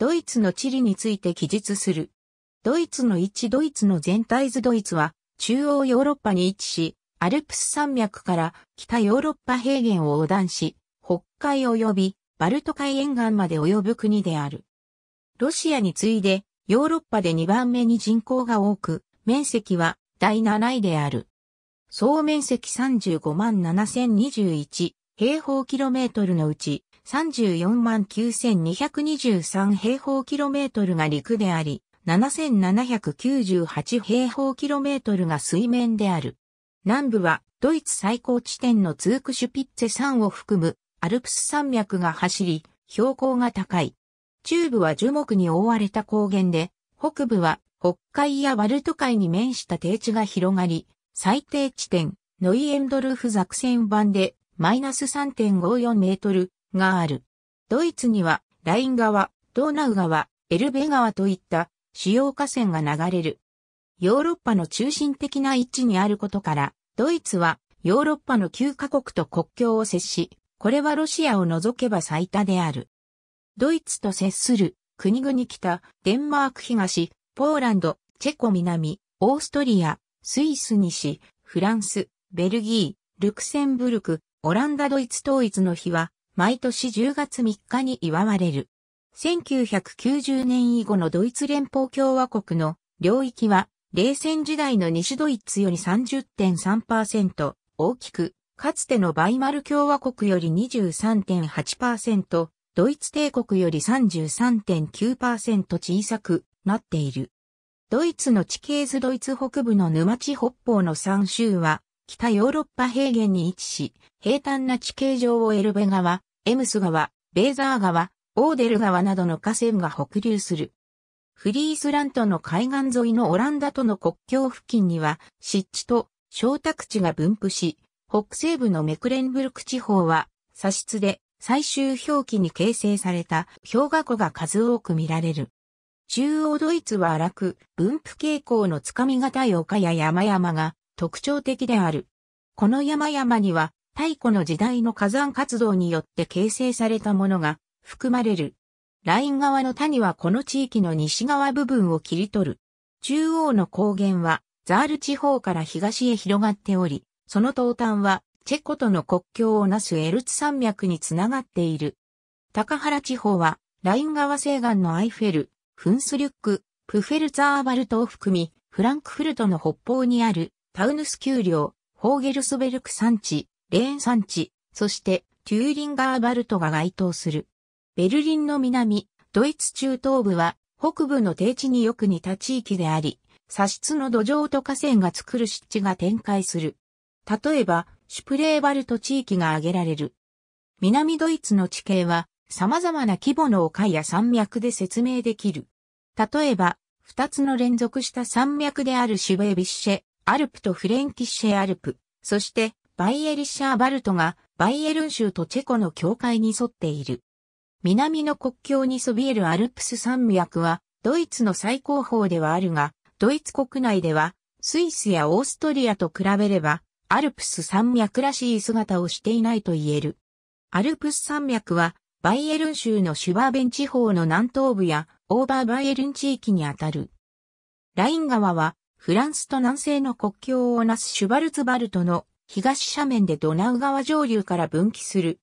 ドイツの地理について記述する。ドイツの位置ドイツの全体図ドイツは中央ヨーロッパに位置し、アルプス山脈から北ヨーロッパ平原を横断し、北海及びバルト海沿岸まで及ぶ国である。ロシアに次いでヨーロッパで2番目に人口が多く、面積は第7位である。総面積35万7021平方キロメートルのうち34万9223平方キロメートルが陸であり、7798平方キロメートルが水面である。南部はドイツ最高地点のツークシュピッツェ山を含むアルプス山脈が走り、標高が高い。中部は樹木に覆われた高原で、北部は北海やバルト海に面した低地が広がり、最低地点、ノイエンドルフ作戦版でマイナス3.54メートル、がある。ドイツには、ライン川、ドーナウ川、エルベ川といった主要河川が流れる。ヨーロッパの中心的な位置にあることから、ドイツはヨーロッパの9カ国と国境を接し、これはロシアを除けば最多である。ドイツと接する国々北、デンマーク東、ポーランド、チェコ南、オーストリア、スイス西、フランス、ベルギー、ルクセンブルク、オランダドイツ統一の日は毎年10月3日に祝われる。1990年以後のドイツ連邦共和国の領域は、冷戦時代の西ドイツより30.3%、大きく、かつてのバイマル共和国より23.8%、ドイツ帝国より33.9%小さくなっている。ドイツの地形図ドイツ北部の沼地北方の3州は、北ヨーロッパ平原に位置し、平坦な地形上をエルベ川、エムス川、ベーザー川、オーデル川などの河川が北流する。フリースラントの海岸沿いのオランダとの国境付近には湿地と小宅地が分布し、北西部のメクレンブルク地方は砂質で最終表記に形成された氷河湖が数多く見られる。中央ドイツは荒く、分布傾向のつかみがたい丘や山々が特徴的である。この山々には太古の時代の火山活動によって形成されたものが含まれる。ライン側の谷はこの地域の西側部分を切り取る。中央の高原はザール地方から東へ広がっており、その東端はチェコとの国境をなすエルツ山脈につながっている。高原地方はライン川西岸のアイフェル、フンスリュック、プフェルツァーバルトを含み、フランクフルトの北方にあるタウヌス丘陵、ホーゲルスベルク山地、レーン産地、そしてテューリンガーバルトが該当する。ベルリンの南、ドイツ中東部は北部の低地によく似た地域であり、砂質の土壌と河川が作る湿地が展開する。例えば、シュプレーバルト地域が挙げられる。南ドイツの地形は様々な規模の丘や山脈で説明できる。例えば、二つの連続した山脈であるシュベービッシェ、アルプとフレンキッシェアルプ、そしてバイエリッシャーバルトがバイエルン州とチェコの境界に沿っている。南の国境にそびえるアルプス山脈はドイツの最高峰ではあるが、ドイツ国内ではスイスやオーストリアと比べればアルプス山脈らしい姿をしていないと言える。アルプス山脈はバイエルン州のシュバーベン地方の南東部やオーバーバイエルン地域にあたる。ライン川はフランスと南西の国境をなすシュバルツバルトの東斜面でドナウ川上流から分岐する。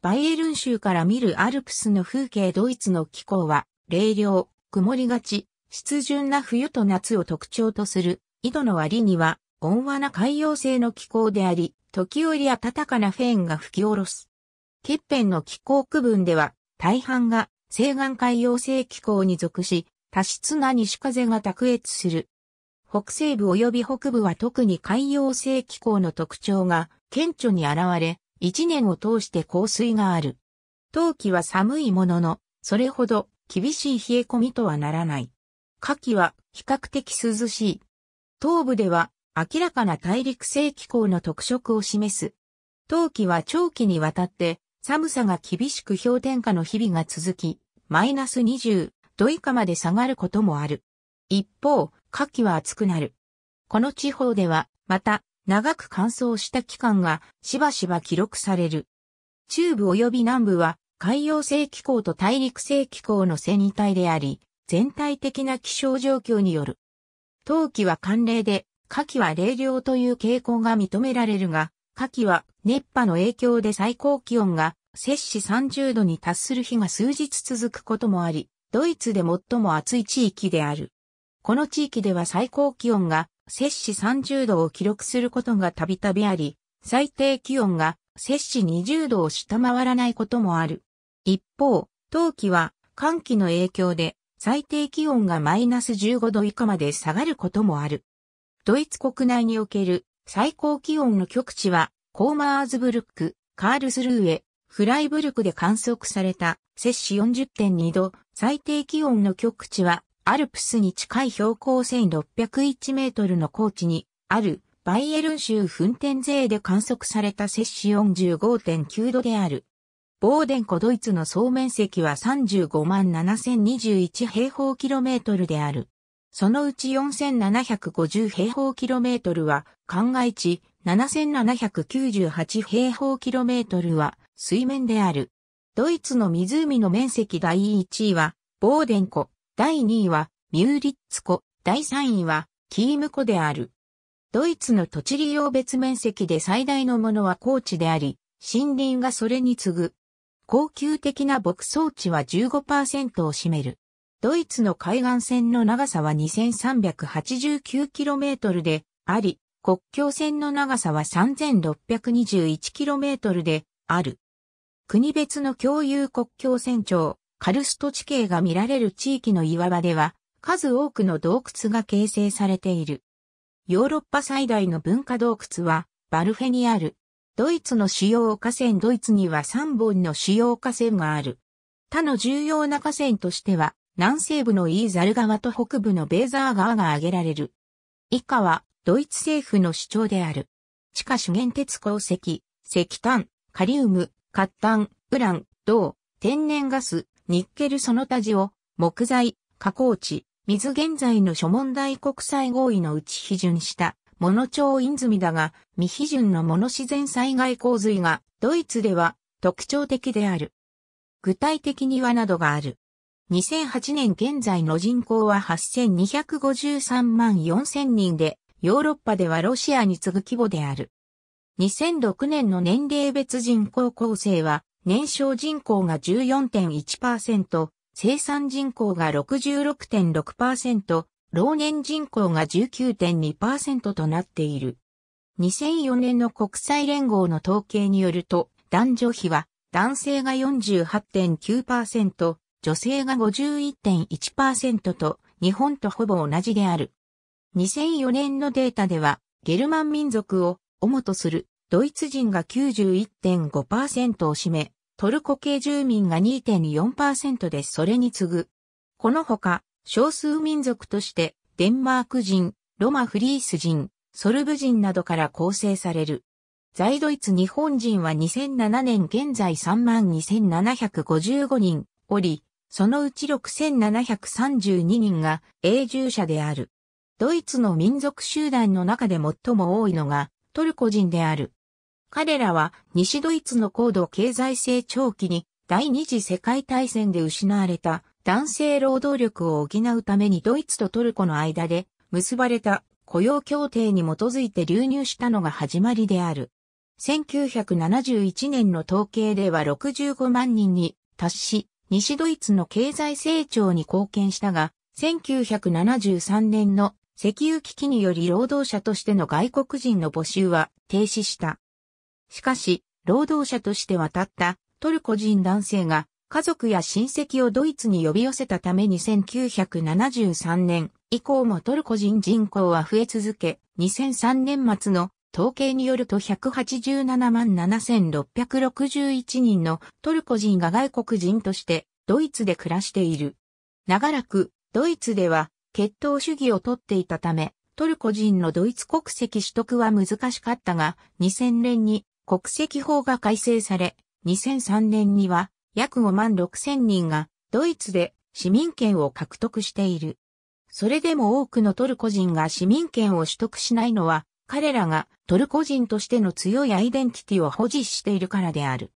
バイエルン州から見るアルプスの風景ドイツの気候は、冷涼、曇りがち、湿潤な冬と夏を特徴とする、井戸の割には、温和な海洋性の気候であり、時折暖かなフェーンが吹き下ろす。欠片の気候区分では、大半が西岸海洋性気候に属し、多湿な西風が卓越する。北西部及び北部は特に海洋性気候の特徴が顕著に現れ、一年を通して降水がある。冬季は寒いものの、それほど厳しい冷え込みとはならない。夏季は比較的涼しい。東部では明らかな大陸性気候の特色を示す。冬季は長期にわたって寒さが厳しく氷点下の日々が続き、マイナス20度以下まで下がることもある。一方、夏季は暑くなる。この地方では、また、長く乾燥した期間がしばしば記録される。中部及び南部は海洋性気候と大陸性気候の繊維体であり、全体的な気象状況による。冬季は寒冷で、夏季は冷涼という傾向が認められるが、夏季は熱波の影響で最高気温が摂氏30度に達する日が数日続くこともあり、ドイツで最も暑い地域である。この地域では最高気温が摂氏30度を記録することがたびたびあり、最低気温が摂氏20度を下回らないこともある。一方、冬季は寒気の影響で最低気温がマイナス15度以下まで下がることもある。ドイツ国内における最高気温の極地はコーマーズブルック、カールスルーエ、フライブルクで観測された摂氏40.2度、最低気温の極地はアルプスに近い標高1601メートルの高地にあるバイエルン州フンテンゼーで観測された摂氏45.9度である。ボーデン湖ドイツの総面積は35万7021平方キロメートルである。そのうち4750平方キロメートルは灌漑地、7798平方キロメートルは水面である。ドイツの湖の面積第1位はボーデン湖。第2位はミューリッツ湖、第3位はキーム湖である。ドイツの土地利用別面積で最大のものは高地であり、森林がそれに次ぐ。高級的な牧草地は15%を占める。ドイツの海岸線の長さは 2389km であり、国境線の長さは 3621km である。国別の共有国境線長、カルスト地形が見られる地域の岩場では、数多くの洞窟が形成されている。ヨーロッパ最大の文化洞窟は、バルフェにある。ドイツの主要河川ドイツには3本の主要河川がある。他の重要な河川としては、南西部のイーザル川と北部のベーザー川が挙げられる。以下は、ドイツ政府の主張である。地下資源鉄鉱石、石炭、カリウム、褐炭、ウラン、銅、天然ガス、ニッケルその他地を、木材、加工地、水現在の諸問題国際合意のうち批准した、モノ町インズミだが、未批准のモノ自然災害洪水が、ドイツでは特徴的である。具体的にはなどがある。2008年現在の人口は8253万4000人で、ヨーロッパではロシアに次ぐ規模である。2006年の年齢別人口構成は、年少人口が14.1%、生産人口が66.6%、老年人口が19.2%となっている。2004年の国際連合の統計によると、男女比は男性が48.9%、女性が51.1%と日本とほぼ同じである。2004年のデータでは、ゲルマン民族を主とするドイツ人が91.5%を占め、トルコ系住民が2.4%でそれに次ぐ。このほか、少数民族として、デンマーク人、ロマフリース人、ソルブ人などから構成される。在ドイツ日本人は2007年現在32,755人おり、そのうち6,732人が永住者である。ドイツの民族集団の中で最も多いのがトルコ人である。彼らは西ドイツの高度経済成長期に第二次世界大戦で失われた男性労働力を補うためにドイツとトルコの間で結ばれた雇用協定に基づいて流入したのが始まりである。1971年の統計では65万人に達し、西ドイツの経済成長に貢献したが、1973年の石油危機により労働者としての外国人の募集は停止した。しかし、労働者として渡ったトルコ人男性が家族や親戚をドイツに呼び寄せたために1973年以降もトルコ人人口は増え続け、2003年末の統計によると187万7661人のトルコ人が外国人としてドイツで暮らしている。長らくドイツでは血統主義をとっていたため、トルコ人のドイツ国籍取得は難しかったが、2000年に国籍法が改正され、2003年には約5万6千人がドイツで市民権を獲得している。それでも多くのトルコ人が市民権を取得しないのは、彼らがトルコ人としての強いアイデンティティを保持しているからである。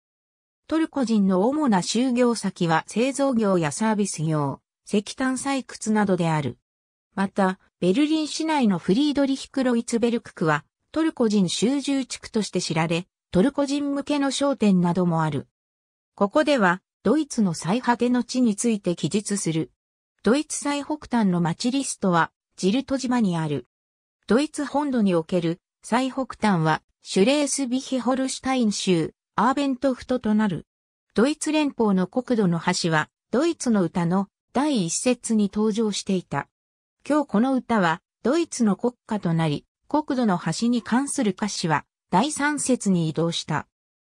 トルコ人の主な就業先は製造業やサービス業、石炭採掘などである。また、ベルリン市内のフリードリヒクロイツベルク区はトルコ人集住地区として知られ、トルコ人向けの商店などもある。ここでは、ドイツの最果ての地について記述する。ドイツ最北端の町リストは、ジルト島にある。ドイツ本土における最北端は、シュレースビヒホルシュタイン州、アーベントフトとなる。ドイツ連邦の国土の橋は、ドイツの歌の第一節に登場していた。今日この歌は、ドイツの国歌となり、国土の橋に関する歌詞は、第三節に移動した。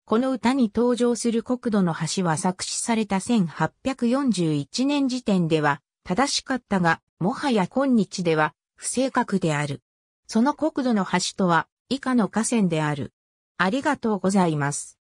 この歌に登場する国土の橋は作詞された1841年時点では正しかったが、もはや今日では不正確である。その国土の橋とは以下の河川である。ありがとうございます。